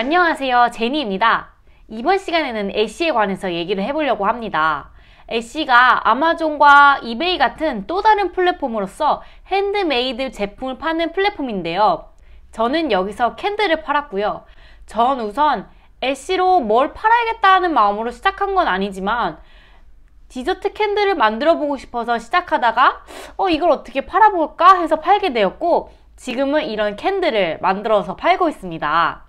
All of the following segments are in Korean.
안녕하세요. 제니입니다. 이번 시간에는 애쉬에 관해서 얘기를 해보려고 합니다. 애쉬가 아마존과 이베이 같은 또 다른 플랫폼으로서 핸드메이드 제품을 파는 플랫폼인데요. 저는 여기서 캔들을 팔았고요. 전 우선 애쉬로 뭘 팔아야겠다 는 마음으로 시작한 건 아니지만 디저트 캔들을 만들어 보고 싶어서 시작하다가 어 이걸 어떻게 팔아볼까 해서 팔게 되었고 지금은 이런 캔들을 만들어서 팔고 있습니다.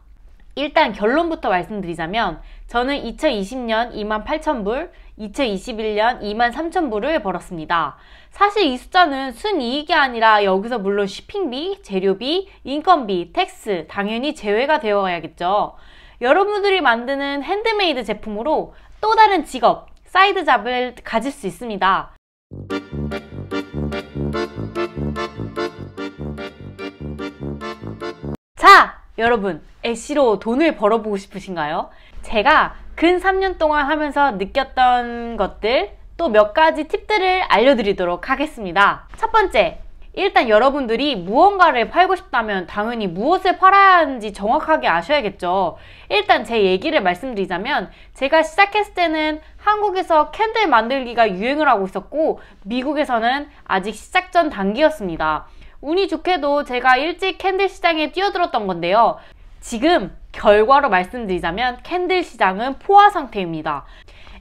일단 결론부터 말씀드리자면 저는 2020년 28,000불, 2021년 23,000불을 벌었습니다. 사실 이 숫자는 순이익이 아니라 여기서 물론 쇼핑비 재료비, 인건비, 텍스 당연히 제외가 되어가야겠죠. 여러분들이 만드는 핸드메이드 제품으로 또 다른 직업, 사이드 잡을 가질 수 있습니다. 여러분, 애쉬로 돈을 벌어보고 싶으신가요? 제가 근 3년 동안 하면서 느꼈던 것들 또 몇 가지 팁들을 알려드리도록 하겠습니다. 첫 번째, 일단 여러분들이 무언가를 팔고 싶다면 당연히 무엇을 팔아야 하는지 정확하게 아셔야겠죠. 일단 제 얘기를 말씀드리자면 제가 시작했을 때는 한국에서 캔들 만들기가 유행을 하고 있었고 미국에서는 아직 시작 전 단계였습니다. 운이 좋게도 제가 일찍 캔들 시장에 뛰어들었던 건데요. 지금 결과로 말씀드리자면 캔들 시장은 포화 상태입니다.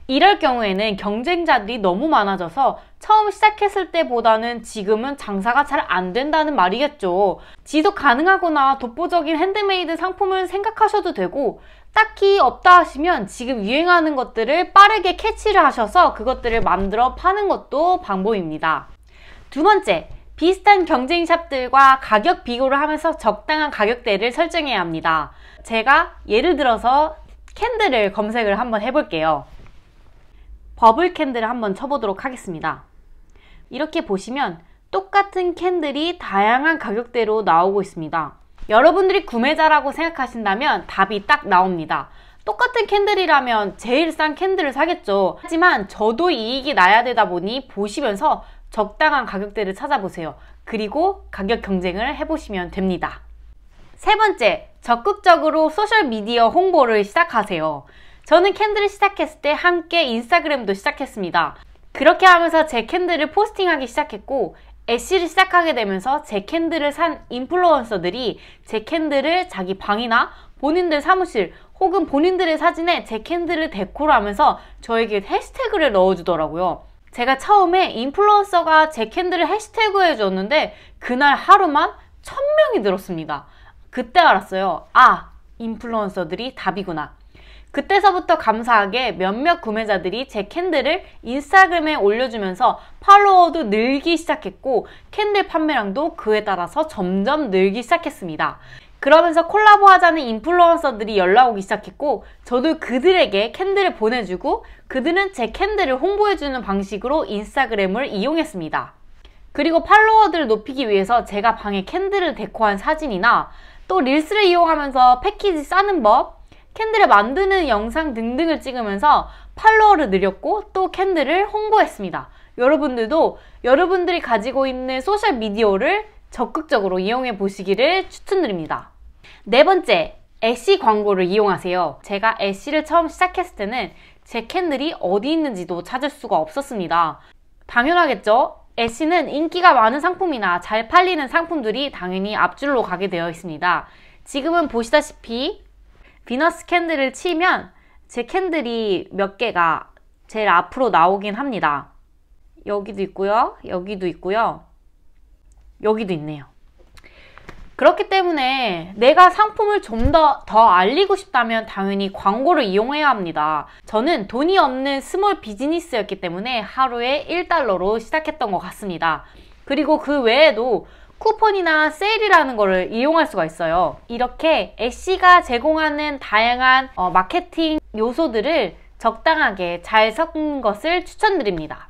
이럴 경우에는 경쟁자들이 너무 많아져서 처음 시작했을 때보다는 지금은 장사가 잘 안 된다는 말이겠죠. 지속 가능하거나 독보적인 핸드메이드 상품을 생각하셔도 되고 딱히 없다 하시면 지금 유행하는 것들을 빠르게 캐치를 하셔서 그것들을 만들어 파는 것도 방법입니다. 두 번째, 비슷한 경쟁 샵들과 가격 비교를 하면서 적당한 가격대를 설정해야 합니다. 제가 예를 들어서 캔들을 검색을 한번 해볼게요. 버블 캔들을 한번 쳐보도록 하겠습니다. 이렇게 보시면 똑같은 캔들이 다양한 가격대로 나오고 있습니다. 여러분들이 구매자라고 생각하신다면 답이 딱 나옵니다. 똑같은 캔들이라면 제일 싼 캔들을 사겠죠. 하지만 저도 이익이 나야 되다 보니 보시면서 적당한 가격대를 찾아보세요. 그리고 가격 경쟁을 해보시면 됩니다. 세 번째, 적극적으로 소셜미디어 홍보를 시작하세요. 저는 캔들을 시작했을 때 함께 인스타그램도 시작했습니다. 그렇게 하면서 제 캔들을 포스팅하기 시작했고 애쉬를 시작하게 되면서 제 캔들을 산 인플루언서들이 제 캔들을 자기 방이나 본인들 사무실 혹은 본인들의 사진에 제 캔들을 데코로 하면서 저에게 해시태그를 넣어주더라고요. 제가 처음에 인플루언서가 제 캔들을 해시태그해 줬는데 그날 하루만 천명이 늘었습니다. 그때 알았어요. 아, 인플루언서들이 답이구나. 그때서부터 감사하게 몇몇 구매자들이 제 캔들을 인스타그램에 올려주면서 팔로워도 늘기 시작했고 캔들 판매량도 그에 따라서 점점 늘기 시작했습니다. 그러면서 콜라보 하자는 인플루언서들이 연락 오기 시작했고 저도 그들에게 캔들을 보내주고 그들은 제 캔들을 홍보해주는 방식으로 인스타그램을 이용했습니다. 그리고 팔로워들을 높이기 위해서 제가 방에 캔들을 데코한 사진이나 또 릴스를 이용하면서 패키지 싸는 법, 캔들을 만드는 영상 등등을 찍으면서 팔로워를 늘렸고 또 캔들을 홍보했습니다. 여러분들도 여러분들이 가지고 있는 소셜 미디어를 적극적으로 이용해 보시기를 추천드립니다. 네 번째, 애쉬 광고를 이용하세요. 제가 애쉬를 처음 시작했을 때는 제 캔들이 어디 있는지도 찾을 수가 없었습니다. 당연하겠죠? 애쉬는 인기가 많은 상품이나 잘 팔리는 상품들이 당연히 앞줄로 가게 되어 있습니다. 지금은 보시다시피 비너스 캔들을 치면 제 캔들이 몇 개가 제일 앞으로 나오긴 합니다. 여기도 있고요. 여기도 있고요. 여기도 있네요. 그렇기 때문에 내가 상품을 좀 더 더 알리고 싶다면 당연히 광고를 이용해야 합니다. 저는 돈이 없는 스몰 비즈니스였기 때문에 하루에 1달러로 시작했던 것 같습니다. 그리고 그 외에도 쿠폰이나 세일이라는 거를 이용할 수가 있어요. 이렇게 애쉬가 제공하는 다양한 어, 마케팅 요소들을 적당하게 잘 섞은 것을 추천드립니다.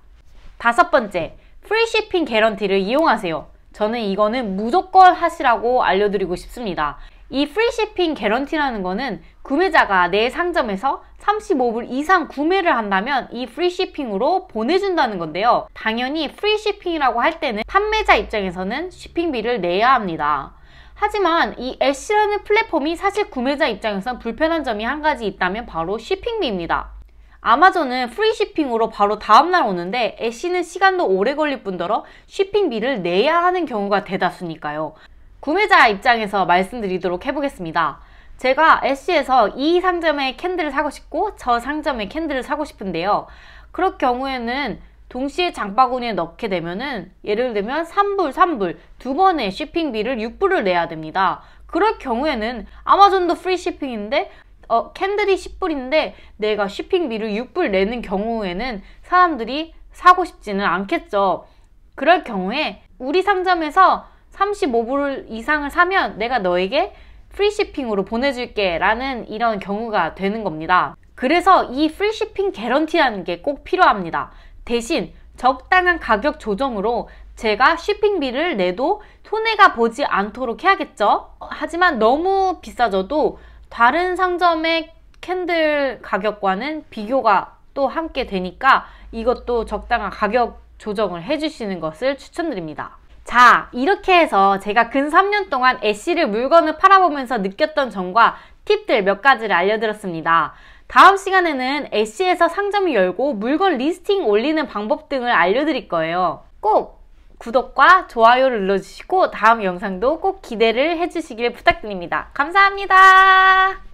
다섯 번째, 프리 시핑 개런티를 이용하세요. 저는 이거는 무조건 하시라고 알려드리고 싶습니다. 이 프리시핑 개런티라는 거는 구매자가 내 상점에서 35불 이상 구매를 한다면 이 프리시핑으로 보내준다는 건데요. 당연히 프리시핑이라고 할 때는 판매자 입장에서는 s 핑비를 내야 합니다. 하지만 이 애쉬라는 플랫폼이 사실 구매자 입장에선 불편한 점이 한 가지 있다면 바로 s 핑비입니다 아마존은 프리 시핑으로 바로 다음날 오는데 애쉬는 시간도 오래 걸릴 뿐더러 s 핑비를 내야 하는 경우가 대다수니까요. 구매자 입장에서 말씀드리도록 해보겠습니다. 제가 애쉬에서 이 상점의 캔들을 사고 싶고 저 상점의 캔들을 사고 싶은데요. 그럴 경우에는 동시에 장바구니에 넣게 되면은 예를 들면 3불, 3불 두 번의 쇼핑비를 6불을 내야 됩니다. 그럴 경우에는 아마존도 프리 쇼핑인데 어, 캔들이 10불인데 내가 쇼핑비를 6불 내는 경우에는 사람들이 사고 싶지는 않겠죠. 그럴 경우에 우리 상점에서 35불 이상을 사면 내가 너에게 프리 s 핑으로 보내줄게 라는 이런 경우가 되는 겁니다. 그래서 이 프리시핑 개런티라는 게 꼭 필요합니다. 대신 적당한 가격 조정으로 제가 쇼핑비를 내도 손해가 보지 않도록 해야겠죠? 하지만 너무 비싸져도 다른 상점의 캔들 가격과는 비교가 또 함께 되니까 이것도 적당한 가격 조정을 해주시는 것을 추천드립니다. 자, 이렇게 해서 제가 근 3년 동안 애쉬를 물건을 팔아보면서 느꼈던 점과 팁들 몇 가지를 알려드렸습니다. 다음 시간에는 애쉬에서 상점을 열고 물건 리스팅 올리는 방법 등을 알려드릴 거예요. 꼭 구독과 좋아요를 눌러주시고 다음 영상도 꼭 기대를 해주시길 부탁드립니다. 감사합니다.